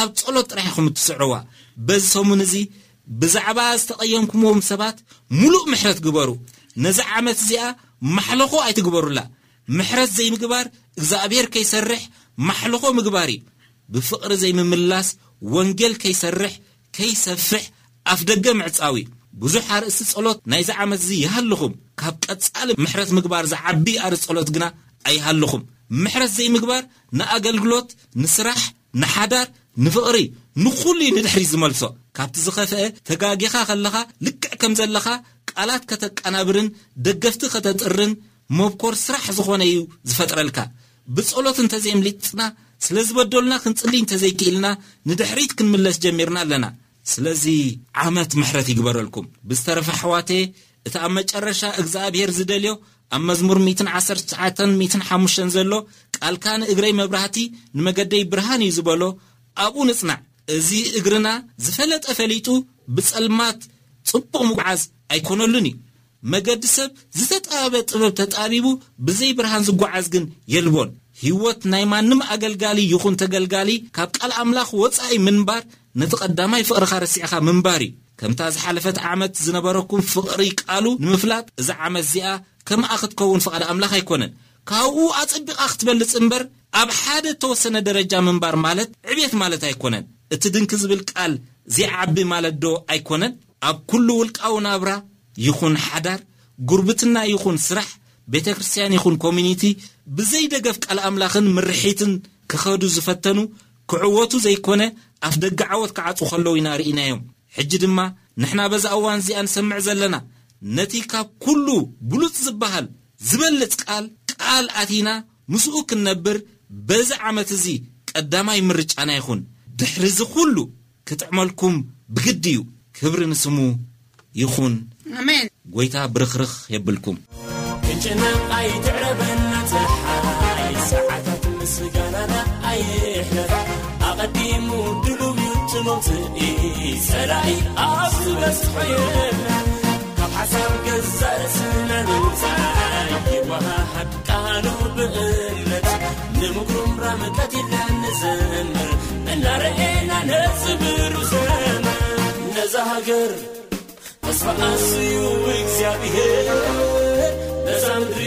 ኣብ ጸሎት ጥራሕ ኢኹም እትስዕርዋ በዚ ሰሙን እዚ ብዛዕባ ዝተቐየምኩምዎም ሰባት ሙሉእ ምሕረት ግበሩ ነዚ ዓመት እዚኣ ማሕለኾ ኣይትግበሩላ ምሕረት ዘይምግባር እግዚኣብሔር ከይሰርሕ ማሕለኾ ምግባር እዩ ብፍቕሪ ዘይምምላስ ወንጌል ከይሰርሕ ከይሰፍሕ ኣፍ ደገ ምዕፃዊ ብዙሕ ኣርእስቲ ጸሎት ናይዚ ዓመት እዚ ይሃልኹም ካብ ቀጻሊ ምሕረት ምግባር ዝዓቢ ኣርእስ ጸሎት ግና ኣይሃልኹም ምሕረት ዘይምግባር ንኣገልግሎት ንስራሕ ንሓዳር ንፍቕሪ ንኹሉ ንድሕሪ ዝመልሶ ካብቲ ዝኸፍአ ተጋጊኻ ከለኻ ልክዕ ከም ዘለኻ ቃላት ከተቀናብርን ደገፍቲ ከተጥርን መብኮር ስራሕ ዝኾነ እዩ ዝፈጥረልካ ብጸሎት እንተዘይምሊፅና ስለ ዝበደሉና ክንጽልይ እንተዘይክኢልና ንድሕሪት ክንምለስ ጀሚርና ኣለና ስለዚ ዓመት ምሕረት ይግበረልኩም ብዝተረፈ ኣሕዋቴ እቲ ኣብ መጨረሻ እግዚኣብሔር ዝደልዮ ኣብ መዝሙር 119 15 ዘሎ ቃልካ ንእግረይ መብራህቲ ንመገደይ ብርሃን እዩ ዝበሎ ኣብኡ ንፅናዕ እዚ እግርና ዝፈለጠ ፈሊጡ ብጸልማት ጽቡቕ ምጓዓዝ ኣይኮነሉን እዩ መገዲ ሰብ ዝተጣበበ ጥበብ ተጣቢቡ ብዘይ ብርሃን ዝጓዓዝ ግን የልቦን ህይወት ናይ ማንም ኣገልጋሊ ይኹን ተገልጋሊ ካብ ቃል ኣምላኽ ወፃኢ ምንባር ነቲ ቐዳማይ ፍቕሪኻ ረሲዕኻ ምንባር እዩ ከምታ ዝሓለፈት ዓመት ዝነበረኩም ፍቕሪ ቃሉ ንምፍላጥ እዛ ዓመት እዚኣ ከምኣ ክትከውን ፍቓድ ኣምላኽ ኣይኮነን ካብኡ ኣጸቢቓ ክትበልጽ እምበር ኣብ ሓደ እተወሰነ ደረጃ ምንባር ማለት ዕቤት ማለት ኣይኮነን እቲ ድንኪ ዝብል ቃል ዚይዓቢ ማለት ዶ ኣይኰነን ኣብ ኵሉ ውልቃዊ ናብራ ይኹን ሓዳር ጉርብትና ይኹን ስራሕ ቤተ ክርስትያን ይኹን ኮሚኒቲ ብዘይደገፍ ቃል ኣምላኽን ምርሒትን ክኸዱ ዝፈተኑ ክዕወቱ ዘይኰነ ኣፍ ደጊ ዓወት ክዓጹ ኸለዉ ኢና ርእናዮም ሕጂ ድማ ንሕና በዛኣዋን እዚኣ ንሰምዕ ዘለና ነቲ ካብ ኵሉ ብሉፅ ዝበሃል ዝበልጽ ቃል ቃል ኣቲና ምስኡ ክንነብር በዚ ዓመት እዚ ቀዳማይ ምርጫና ይኹን ድሕሪ ዚ ኩሉ ክጥዕመልኩም ብግዲ እዩ ክብሪ ንስሙ ይኹን ጐይታ ብርኽርኽ የብልኩም ክንጭናኣይትዕረበናትሓይ ሰዓታት ምስጋናና ኣይሕለፍ ኣቐዲሙ ድሉብዩ ትመምትኢ ሰላይ ኣብ ዝበዝሖየና ካብ ሓሳብ ገዛርስና ንምፃይ ይወሃ ሓቃኑ ብእም ንምግሩም ራመታት ኢልና ንዘምር እናርአና ነፅብሩ ዘመን ነዛ ሃገር ተስፋኣስዩ እግዚኣብሔር ነዛ ምድሪ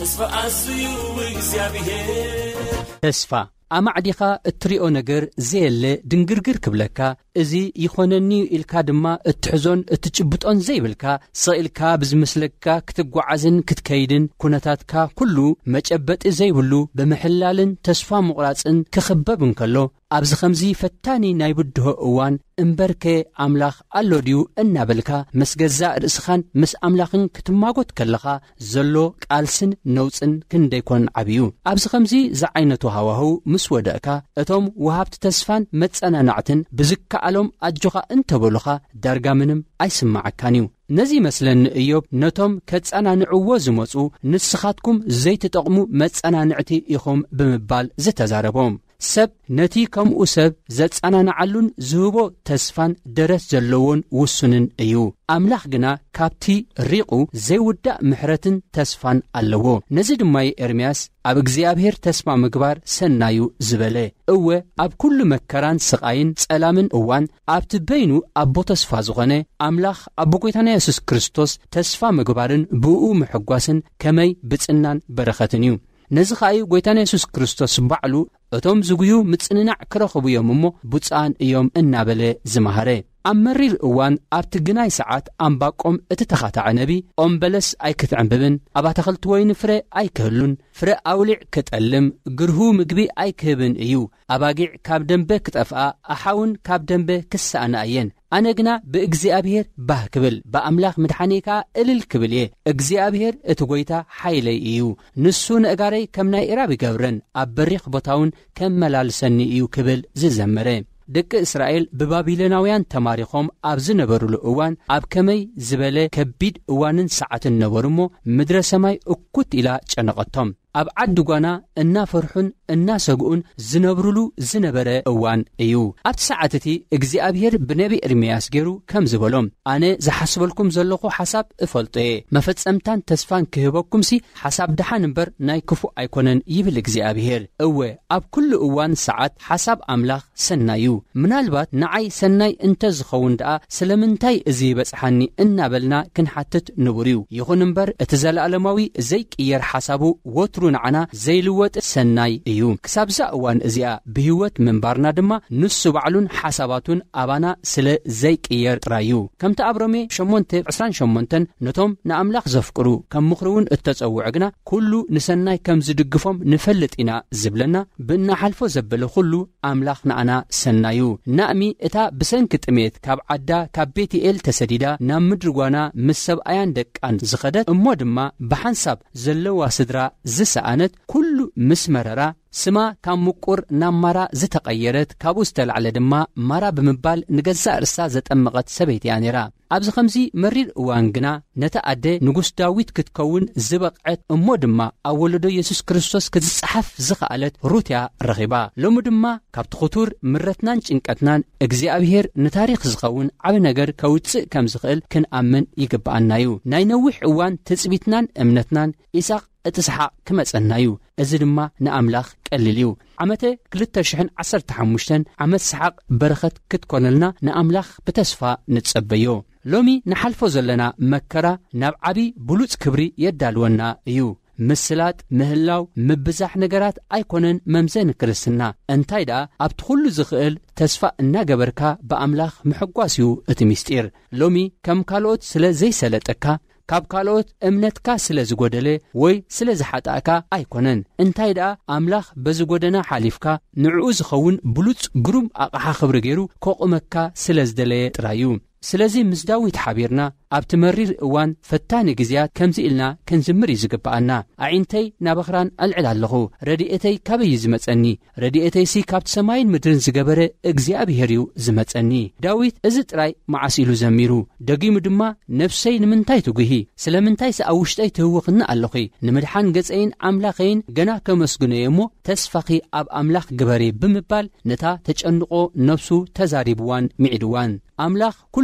ተስፋኣስዩ እግዚኣብሔር ተስፋ ኣማዕዲኻ እትሪኦ ነገር ዘየለ ድንግርግር ክብለካ እዚ ይኾነኒዩ ኢልካ ድማ እትሕዞን እትጭብጦን ዘይብልካ ስቕኢልካ ብዝምስለግካ ክትጓዓዝን ክትከይድን ኵነታትካ ኵሉ መጨበጢ ዘይብሉ ብምሕላልን ተስፋ ምቝራጽን ክኽበብን ከሎ ኣብዚ ኸምዚ ፈታኒ ናይ ብድሆ እዋን እምበርኬ ኣምላኽ ኣሎ ድዩ እናበልካ ምስ ገዛእ ርእስኻን ምስ ኣምላኽን ክትማጐት ከለኻ ዘሎ ቃልስን ነውፅን ክንደይኮን ዓብዩ ኣብዚ ኸምዚ ዝዓይነቱ ሃዋህው ምስ ወደእካ እቶም ውሃብቲ ተስፋን መጸናናዕትን ብዝከ ኣሎም ኣጆኻ እንተበሉኻ ዳርጋ ምንም ኣይስምዓካን እዩ ነዚ መስለኒ እዮብ ነቶም ኬጸናንዕዎ ዝመጹ ንስኻትኩም ዘይትጠቕሙ መጸናንዕቲ ኢኹም ብምባል ዝተዛረቦም ሰብ ነቲ ከምኡ ሰብ ዘጸናንዓሉን ዝህቦ ተስፋን ደረስ ዘለዎን ውሱንን እዩ ኣምላኽ ግና ካብቲ ሪቑ ዘይውዳእ ምሕረትን ተስፋን ኣለዎ ነዚ ድማ ኤርምያስ ኣብ እግዚኣብሔር ተስፋ ምግባር ሰናዩ ዝበለ እወ ኣብ ኵሉ መከራን ስቓይን ጸላምን እዋን ኣብቲ በይኑ ኣቦ ተስፋ ዝኾነ ኣምላኽ ኣቦ ጐይታና የሱስ ክርስቶስ ተስፋ ምግባርን ብእኡ ምሕጓስን ከመይ ብጽናን በረኸትን እዩ ነዚ ኸኣዩ ጐይታና የሱስ ክርስቶስ ባዕሉ እቶም ዝጉዩ ምጽንናዕ ክረኽብ እዮም እሞ ብጻኣን እዮም እናበለ ዝመሃረ ኣብ መሪር እዋን ኣብቲ ግናይ ሰዓት ኣንባቆም እቲ ተኻታዐነቢ ኦምበለስ ኣይክትዕምብብን ኣባተኽልቲ ወይኒ ፍሬ ኣይክህሉን ፍረ ኣውሊዕ ክጠልም ግርሁ ምግቢ ኣይክህብን እዩ ኣባጊዕ ካብ ደንበ ክጠፍአ ኣሓውን ካብ ደንበ ክሰኣናአየን ኣነ ግና ብእግዚኣብሄር ባህ ክብል ብኣምላኽ ምድሓነከኣ እልል ክብል እየ እግዚኣብሄር እቲ ጐይታ ሓይለይ እዩ ንሱ ነእጋረይ ከም ናይ ኢራብ ይገብረን ኣብ በሪኽ ቦታውን ከመላልሰኒ እዩ ክብል ዝዘመረ ደቂ እስራኤል ብባቢሎናውያን ተማሪኾም ኣብ ዝነበሩሉ እዋን ኣብ ከመይ ዝበለ ከቢድ እዋንን ሰዓትን ነበሩ እሞ ምድረ ሰማይ እኩት ኢላ ጨነቐቶም ኣብ ዓዲጓና እናፍርሑን እናሰግኡን ዝነብርሉ ዝነበረ እዋን እዩ ኣብቲ ሰዓት እቲ እግዚኣብሄር ብነቢዪ እርምያስ ገይሩ ከም ዝበሎም ኣነ ዝሓስበልኩም ዘለኹ ሓሳብ እፈልጦ እየ መፈጸምታን ተስፋን ክህበኩምሲ ሓሳብ ደሓን እምበር ናይ ክፉእ ኣይኰነን ይብል እግዚኣብሄር እወ ኣብ ኵሉ እዋን ሰዓት ሓሳብ ኣምላኽ ሰናይ ዩ ምናልባት ንዓይ ሰናይ እንተ ዝኸውን ደኣ ስለምንታይ እዚ በጽሓኒ እናበልና ክንሓትት ንቡር እዩ ይኹን እምበር እቲ ዘለኣለማዊ ዘይቅየር ሓሳቡ ወቱ ትእትሩ ንዓና ዘይልወጥ ሰናይ እዩ ክሳብ ዛ እዋን እዚኣ ብህይወት ምንባርና ድማ ንሱ ባዕሉን ሓሳባቱን ኣባና ስለ ዘይቅየር ጥራይ እዩ ከምቲ ኣብ ሮሜ 828 ነቶም ንኣምላኽ ዘፍቅሩ ከም ምኽሪ እውን እተጸውዕ ግና ኩሉ ንሰናይ ከም ዝድግፎም ንፈልጥ ኢና ዝብለና ብእናሓልፎ ዘበለ ኩሉ ኣምላኽ ንኣና ሰናዩ ናእሚ እታ ብሰንኪ ጥሜት ካብ ዓዳ ካብ ቤትኤል ተሰዲዳ ናብ ምድሪ ጓና ምስ ሰብኣያን ደቃን ዝኸደት እሞ ድማ ብሓንሳብ ዘለዋ ስድራ ዝ ሰዓነት ኩሉ ምስ መረራ ስማ ካብ ምቁር ናብ ማራ ዝተቐየረት ካብኡ ዝተላዕለ ድማ ማራ ብምባል ንገዛ ርሳ ዘጠመቐት ሰበይት እያ ነይራ ኣብዚ ከምዚ መሪር እዋን ግና ነታ ኣደ ንጉስ ዳዊት ክትከውን ዝበቕዐት እሞ ድማ ኣብ ወለዶ የሱስ ክርስቶስ ክትጽሓፍ ዝኽኣለት ሩትያ ረኺባ ሎሚ ድማ ካብቲ ኽቱር ምረትናን ጭንቀትናን እግዚኣብሔር ንታሪክ ዝኸውን ዓብ ነገር ከውፅእ ከም ዝኽእል ክንኣምን ይግብኣና እዩ ናይ ነዊሕ እዋን ትፅቢትናን እምነትናን ኢሳቅ እትስሓቕ ክመጸና እዩ እዚ ድማ ንኣምላኽ ቀሊል እዩ ዓመተ 2015 ዓመት ሰሓቅ በረኸት ክትኰነልና ንኣምላኽ ብተስፋ ንጸበዮ ሎሚ ንሓልፎ ዘለና መከራ ናብ ዓብዪ ብሉጽ ክብሪ የዳልወና እዩ ምስላጥ ምህላው ምብዛሕ ነገራት ኣይኰነን መምዘ ንክርስትና እንታይ ደኣ ኣብቲ ዅሉ ዝኽእል ተስፋ እናገበርካ ብኣምላኽ ምሕጓስ እዩ እቲ ምስጢር ሎሚ ከም ካልኦት ስለ ዘይሰለጥካ ካብ ካልኦት እምነትካ ስለ ዝጐደለ ወይ ስለ ዝሓጣእካ ኣይኰነን እንታይ ደኣ ኣምላኽ በዝጐደና ሓሊፍካ ንዕኡ ዝኸውን ብሉጽ ግሩም ኣቕሓ ኽብሪ ገይሩ ከቕመካ ስለ ዝደለየ ጥራይዩ ስለዚ ምስ ዳዊት ሓቢርና ኣብቲ መሪር እዋን ፈታኒ ግዜያት ከምዚ ኢልና ከንዝምር እዩ ዝግብኣና ኣዒንተይ ናበኽራን አልዕል ኣለኹ ረድኤተይ ካበዪ ዝመጸኒ ረድኤተይሲ ካብቲ ሰማይን ምድርን ዝገበረ እግዚኣብሔር እዩ ዝመጸኒ ዳዊት እዚ ጥራይ መዓስሉ ዘሚሩ ደጊሙ ድማ ነፍሰይ ንምንታይ ትጕህ ስለምንታይ ሰኣብ ውሽጠይ ትህውኽኒ ኣለኹ ንምድሓን ገጸይን ኣምላኸይን ገና ኬመስግነዮ እሞ ተስፋኺ ኣብ ኣምላኽ ግበሬ ብምባል ነታ ተጨንቖ ነፍሱ ተዛሪብዋን ሚዒድዋን ኣ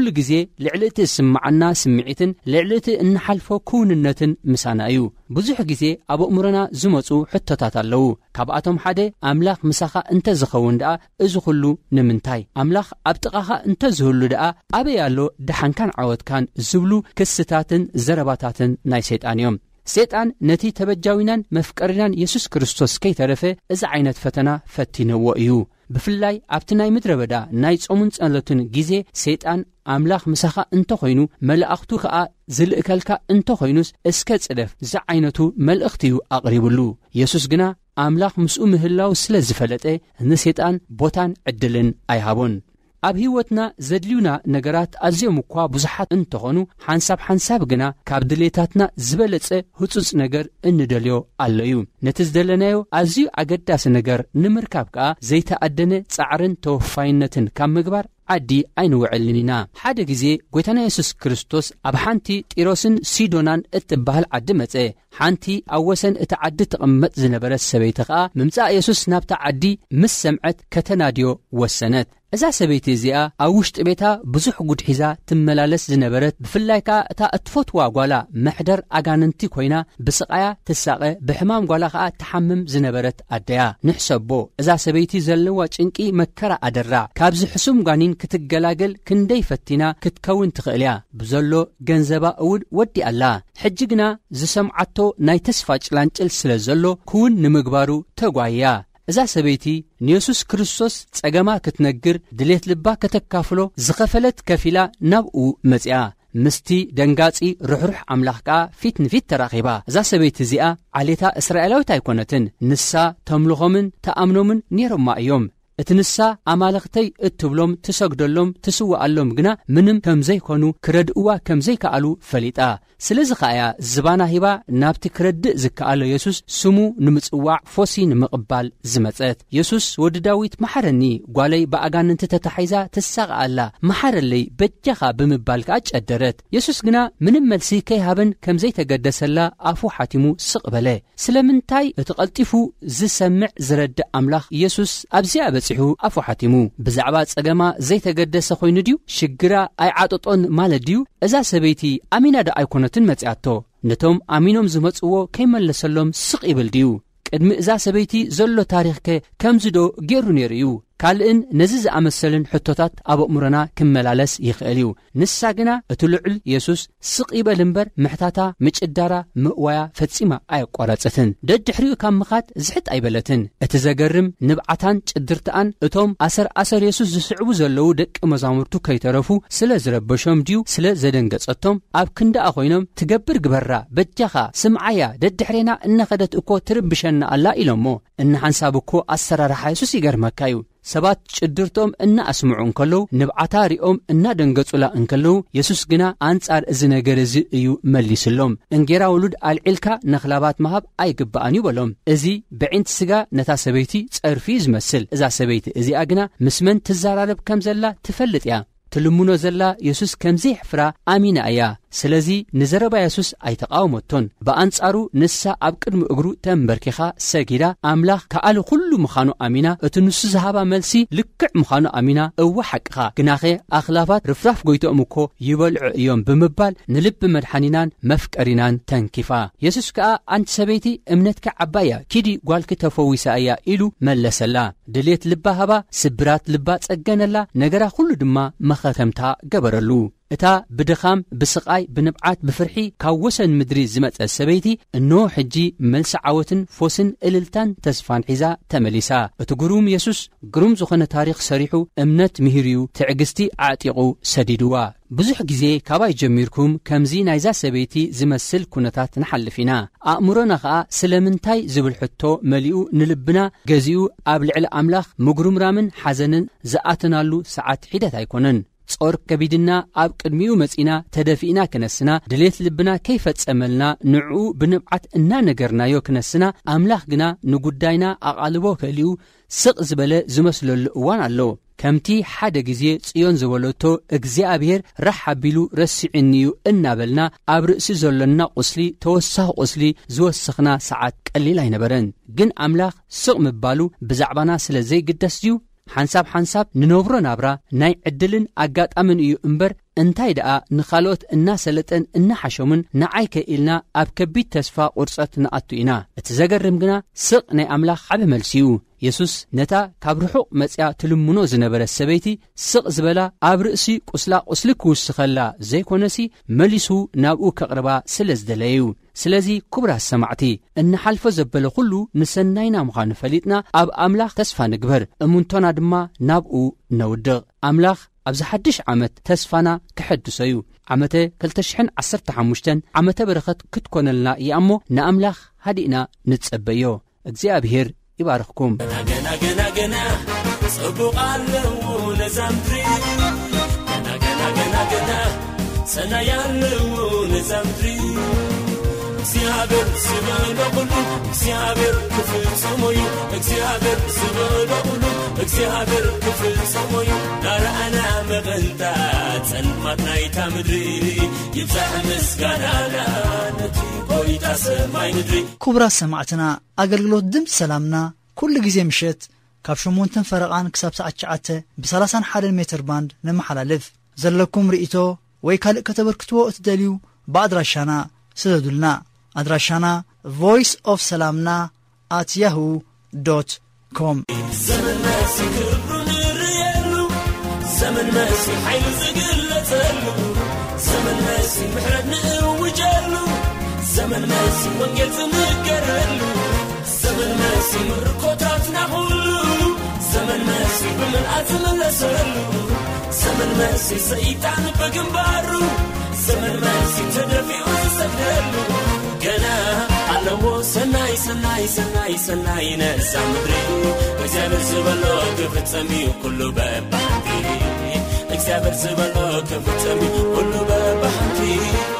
ኩሉ ግዜ ልዕሊ እቲ ስመዓና ስምዒትን ልዕሊ እቲ እናሓልፎ ክውንነትን ምሳና እዩ ብዙሕ ግዜ ኣብ ኣእምሮና ዝመፁ ሕቶታት ኣለዉ ካብኣቶም ሓደ ኣምላኽ ምሳኻ እንተዝኸውን ድኣ እዚ ኹሉ ንምንታይ ኣምላኽ ኣብ ጥቓኻ እንተዝህሉ ድኣ ኣበይኣሎ ደሓንካን ዓወትካን ዝብሉ ክስታትን ዘረባታትን ናይ ሰይጣን እዮም ሰይጣን ነቲ ተበጃዊናን መፍቀሪናን የሱስ ክርስቶስ ከይተረፈ እዚ ዓይነት ፈተና ፈቲነዎ እዩ ብፍላይ ኣብቲ ናይ ምድሪ በዳ ናይ ጾሙን ጸሎትን ጊዜ ሰይጣን ኣምላኽ ምሳኻ እንተ ዀይኑ መላእኽቱ ኸኣ ዝልእከልካ እንተ ዀይኑስ እስከ ጽደፍ እዚ ዓይነቱ መልእኽቲ ዩ ኣቕሪቡሉ የሱስ ግና ኣምላኽ ምስኡ ምህላው ስለ ዝፈለጠ ንሰይጣን ቦታን ዕድልን ኣይሃቦን ኣብ ህይወትና ዘድልዩና ነገራት ኣዝዮም እኳ ብዙሓት እንተኾኑ ሓንሳብ ሓንሳብ ግና ካብ ድሌታትና ዝበለጸ ህጹጽ ነገር እንደልዮ ኣሎ እዩ ነቲ ዝደለናዮ ኣዝዩ ኣገዳሲ ነገር ንምርካብ ከኣ ዘይተኣደነ ጻዕርን ተወፋይነትን ካብ ምግባር ዓዲ ኣይንውዕልን ኢና ሓደ ግዜ ጐይታና የሱስ ክርስቶስ ኣብ ሓንቲ ጢሮስን ሲዶናን እትበሃል ዓዲ መጸ ሓንቲ ኣብ ወሰን እቲ ዓዲ ትቕመጥ ዝነበረት ሰበይቲ ኸኣ ምምጻእ የሱስ ናብታ ዓዲ ምስ ሰምዐት ከተናድዮ ወሰነት እዛ ሰበይቲ እዚኣ ኣብ ውሽጢ ቤታ ብዙሕ ጉድ ሒዛ ትመላለስ ዝነበረት ብፍላይ ከዓ እታ እትፈትዋ ጓላ መሕደር ኣጋንንቲ ኮይና ብስቓያ ትሳቐ ብሕማም ጓላ ከዓ ትሓምም ዝነበረት ኣደያ ንሕሰቦ እዛ ሰበይቲ ዘለዋ ጭንቂ መከራ ኣደራ ካብዚ ሕሱም ጓኒን ክትገላገል ክንደይ ፈቲና ክትከውን ትኽእል እያ ብዘሎ ገንዘባ እውን ወዲ ኣላ ሕጂ ግና ዝሰምዓቶ ናይ ተስፋ ጭላንጭል ስለ ዘሎ ክውን ንምግባሩ ተጓያ እዛ ሰበይቲ ንየሱስ ክርስቶስ ጸገማ ክትነግር ድሌት ልባ ከተካፍሎ ዝኸፈለት ከፊላ ናብኡ መጺኣ ምስቲ ደንጋጺ ርሕሩሕ ኣምላኽ ከኣ ፊት ንፊት ተራኺባ እዛ ሰበይቲ እዚኣ ዓሌታ እስራኤላዊት ኣይኰነትን ንሳ ተምልኾምን ተኣምኖምን ነይሮማ እዮም እቲ ንሳ ኣማለኽተይ እትብሎም ትሰግደሎም ትስዋኣሎም ግና ምንም ከም ዘይኮኑ ክረድእዋ ከም ዘይከኣሉ ፈሊጣ ስለዚ ኸኣያ ዝባና ሂባ ናብቲ ክረድእ ዝከኣሎ የሱስ ስሙ ንምጽዋዕ ፎሲ ንምቕባል ዝመጸት የሱስ ወዲ ዳዊት መሓረኒ ጓለይ ብኣጋንንቲ ተተሓሒዛ ትሳቕኣላ መሓረለይ በጃኻ ብምባል ከዓ ጨደረት የሱስ ግና ምንም መልሲ ከይሃበን ከም ዘይተገደሰላ ኣፉ ሓቲሙ ስቕ በለ ስለምንታይ እቲ ቐልጢፉ ዝሰምዕ ዝረድእ ኣምላኽ ኢየሱስ ኣብዚኣ ጽሑ ኣፍወሓቲሙ ብዛዕባ ጸገማ ዘይተገደሰ ኾይኑ ድዩ ሽግራ ኣይዓጠጦን ማለት ድዩ እዛ ሰበይቲ ኣሚናዶ ኣይኮነትን መጺኣቶ ነቶም ኣሚኖም ዝመጽዎ ከይመለሰሎም ስቕ ይብል ድዩ ቅድሚ እዛ ሰበይቲ ዘሎ ታሪኽከ ከምዝዶ ገይሩ ነይሩ እዩ ካልእን ነዚ ዝኣመሰልን ሕቶታት ኣብ ኣእሙሮና ክመላለስ ይኽእል እዩ ንሳ ግና እቲ ልዑል የሱስ ስቕ ይበል እምበር ምሕታታ ምጭዳራ ምእዋያ ፈጺማ ኣይቈረጽትን ደድሕሪኡ ካብ ምኻድ ዝሕጥ ኣይበለትን እቲ ዘገርም ንብዓታን ጭድርትኣን እቶም ኣሰርኣሰር የሱስ ዝስዕቡ ዘለዉ ደቂ መዛሙርቱ ከይተረፉ ስለ ዝረበሾም ድዩ ስለ ዘደንገጸቶም ኣብ ክንዳኣ ኾይኖም ትገብር ግበራ በጃኻ ስምዓያ ደድሕሬና እነኸደት እኮ ትርብሸና ኣላ ኢሎሞ እናሓንሳብ እኮ ኣሰራርሓ የሱስ ይገርመካ እዩ ሰባት ጭድርቶም እናኣስምዑ እንከለዉ ንብዓታ ሪኦም እናደንገጹላ እንከለዉ የሱስ ግና ኣንጻር እዚ ነገር እዚ እዩ መሊስሎም እንጌራ ውሉድ ኣልዒልካ ነኽላባት ምሃብ ኣይግባኣን እዩ በሎም እዚ ብዒንቲ ስጋ ነታ ሰበይቲ ጸርፊ ዝመስል እዛ ሰበይቲ እዚኣ ግና ምስ መን ትዘራረብ ከም ዘላ ትፈልጥ እያ ትልምኖ ዘላ የሱስ ከምዘይሕፍራ ኣሚና እያ ስለዚ ንዘረባየሱስ ኣይተቃወመቶን ብኣንጻሩ ንሳ ኣብ ቅድሚ እግሩ ተንበርኪኻ ሰጊዳ ኣምላኽ ካኣሊ ዅሉ ምዃኑ ኣሚና እቲ ንሱ ዝሃባ መልሲ ልክዕ ምዃኑ ኣሚና እዋ ሓቂኻ ግናኸ ኣኽላፋት ርፍራፍ ጐይቶኦም እኮ ይበልዑ እዮም ብምባል ንልቢ መድሓኒናን መፍቀሪናን ተንኪፋ የሱስ ከኣ ኣንቲ ሰበይቲ እምነትካ ዓባ እያ ኪዲ ጓልኪ ተፈዊሳ እያ ኢሉ መለሰላ ድሌት ልባ ሃባ ስብራት ልባ ጸገነላ ነገራ ዅሉ ድማ መኸተምታ ገበረሉ እታ ብድኻም ብስቓይ ብንብዓት ብፍርሒ ካብ ወሰን ምድሪ ዝመጸ ሰበይቲ እንሆ ሕጂ መልሲ ዓወትን ፎስን እልልታን ተስፋንሒዛ ተመሊሳ እቲ ግሩም የሱስ ግሩም ዝኾነ ታሪኽ ሰሪሑ እምነት ምሂር ዩ ትዕግዝቲ ዓጢቑ ሰዲድዋ ብዙሕ ግዜ ካባይ ጀሚርኩም ከምዚ ናይዛ ሰበይቲ ዝመስል ኵነታት ንሓልፍ ኢና ኣእምሮና ኸኣ ስለምንታይ ዝብል ሕቶ መሊኡ ንልብና ገዚኡ ኣብ ልዕሊ ኣምላኽ ምጕርምራምን ሓዘንን ዝኣትናሉ ሰዓት ሒደት ኣይኮነን ጾር ከቢድና ኣብ ቅድሚኡ መጺና ተደፊእና ክነስና ድሌት ልብና ከይፈጸመልና ንዕኡ ብንብዓት እናነገርናዮ ክነስና ኣምላኽ ግና ንጉዳይና ኣቓልቦ ክእልዩ ስቕ ዝበለ ዝመስለሉ እዋን ኣለዎ ከምቲ ሓደ ግዜ ጽዮን ዝበለቶ እግዚኣብሔር ራሕ ኣቢሉ እዩ እናበልና ኣብ ርእሲ ዘሎና ቁስሊ ተወሳኺ ቁስሊ ዝወስኽና ሰዓት ቀሊል ኣይነበረን ግን ኣምላኽ ስቕ ምባሉ ብዛዕባና ስለ ዘይግደስ ድዩ ሓንሳብ ሓንሳብ ንነብሮ ናብራ ናይ ዕድልን ኣጋጣምን እዩ እምበር እንታይ ደኣ ንኻልኦት እናሰለጠን እናሓሸሙን ንዓይ ከኢልና ኣብ ከቢድ ተስፋ ቁርፀት ንኣቱ ኢና እቲ ዘገርም ግና ስቕ ናይ ኣምላኽ ዓበ መልሲ እዩ የሱስ ነታ ካብ ርሑቕ መጺኣ ትልምኖ ዝነበረ ሰበይቲ ስቕ ዝበላ ኣብ ርእሲ ቝስላ ቝስሊ ኪውስኸላ ዘይኰነሲ መሊሱ ናብኡ ኬቕርባ ስለ ዝደለየዩ ስለዚ ክቡራ ሰማዕቲ እናሓልፎ ዘበለ ዅሉ ንሰናይና ምዃኑ ፈሊጥና ኣብ ኣምላኽ ተስፋ ንግበር እምንቶና ድማ ናብኡ ነውድቕ ኣምላኽ ኣብዚ ሓድሽ ዓመት ተስፋና ኪሐድሶዩ መ 215 ዓመተ በረኸት ክትኰነልና እያ እሞ ንኣምላኽ ሃዲእና ንጸበ ዮ እግዚኣብሄር ይባርኽኩም ገናገናገና ጽቡቕ ኣለዎ ነዛምድሪ ገናገናገናገና ሰናይ ኣለዎ ነዛምድሪ እግዚኣብሔር ዝበሎ ኹሉ እግዚኣብሔር ክፍልሰሞ እዩ እግዚኣብሔር ዝበሎ ኹሉ እግዚኣብሔር ክፍልሰሞ እዩ ናረኣና መቐንታት ጸልማት ናይታ ምድሪ ይብዛዕ ምስጋናና ነቲ ክቡራ ሰማዕትና ኣገልግሎት ድምፂ ሰላምና ኩሉ ግዜ ምሸት ካብ 8 ፈረቓን ክሳብ ሰዓት 9 ብ31 ሜትር ባንድ ንመሓላልፍ ዘለኩም ርእቶ ወይ ካልእ ከተበርክትዎ እትደልዩ ብኣድራሻና ስደዱልና ኣድራሻና ቮይስ ኦፍ ሰላምና ኣት ያሁ ዶት ኮም ዘመን መሲ ክብሩ ንርየሉ ዘመን መሲ ሓይሉ ዝግለጸሉ ዘመን መሲ ምሕረት ንእውጀሉ ዘመን መሲ ወንጌል ዝንገረሉ ዘመን መሲ ምርኮታትና ሁሉ ዘመን መሲ ብምልአት ዝመለሰሉ ዘመን መሲ ሰይጣን በግንባሩ ዘመን መሲ ተደፊኡ ዝሰግደሉ ገና ኣለዎ ሰናይ ሰናይ ሰናይ ሰናይ ነእሳ ምድሪ እግዚኣብሔር ዝበሎ ክፍፀም እዩ ኩሉ በባህንቲ እግዚኣብሔር ዝበሎ ክፍፀም ኩሉ በባህንቲ